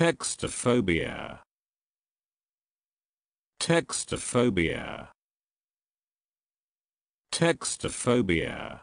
Textophobia. Textophobia. Textophobia.